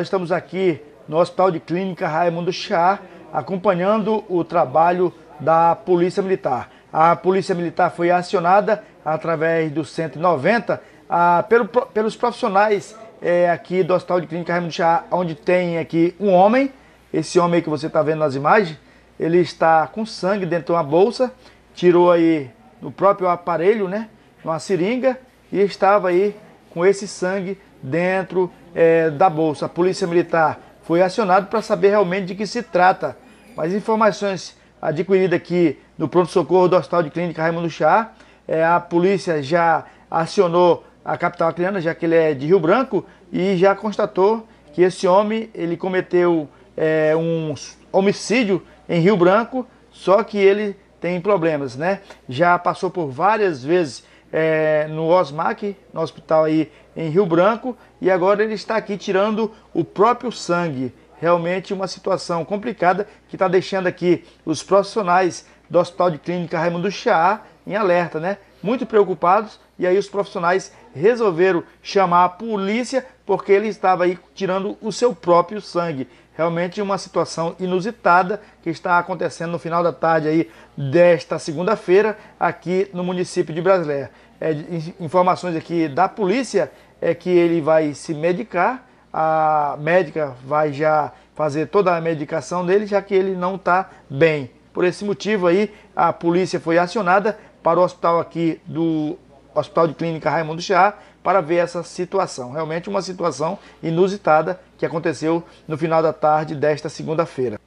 Nós estamos aqui no Hospital de Clínica Raimundo Chá, acompanhando o trabalho da Polícia Militar. A Polícia Militar foi acionada através do 190 a, ah, pelo, pelos profissionais é, aqui do Hospital de Clínica Raimundo Chá, onde tem aqui um homem, esse homem que você está vendo nas imagens, ele está com sangue dentro de uma bolsa, tirou aí do próprio aparelho, né, uma seringa, e estava aí com esse sangue dentro é, da bolsa. A Polícia Militar foi acionada para saber realmente de que se trata. Mas informações adquiridas aqui no pronto-socorro do Hospital de Clínica Raimundo Chá, é, a polícia já acionou a capital acreana, já que ele é de Rio Branco, e já constatou que esse homem ele cometeu é, um homicídio em Rio Branco, só que ele tem problemas, né? Já passou por várias vezes é, no Osmac, no hospital aí em Rio Branco, e agora ele está aqui tirando o próprio sangue. Realmente uma situação complicada que está deixando aqui os profissionais do Hospital de Clínica Raimundo Chá em alerta, né? Muito preocupados, e aí os profissionais resolveram chamar a polícia porque ele estava aí tirando o seu próprio sangue realmente uma situação inusitada que está acontecendo no final da tarde aí desta segunda-feira aqui no município de Brasileia. É, informações aqui da polícia é que ele vai se medicar, a médica vai já fazer toda a medicação dele, já que ele não está bem. Por esse motivo aí, a polícia foi acionada para o hospital aqui do Hospital de Clínica Raimundo Chá para ver essa situação. Realmente uma situação inusitada que aconteceu no final da tarde desta segunda-feira.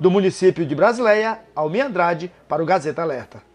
Do município de Brasileia, Almi Andrade, para o Gazeta Alerta.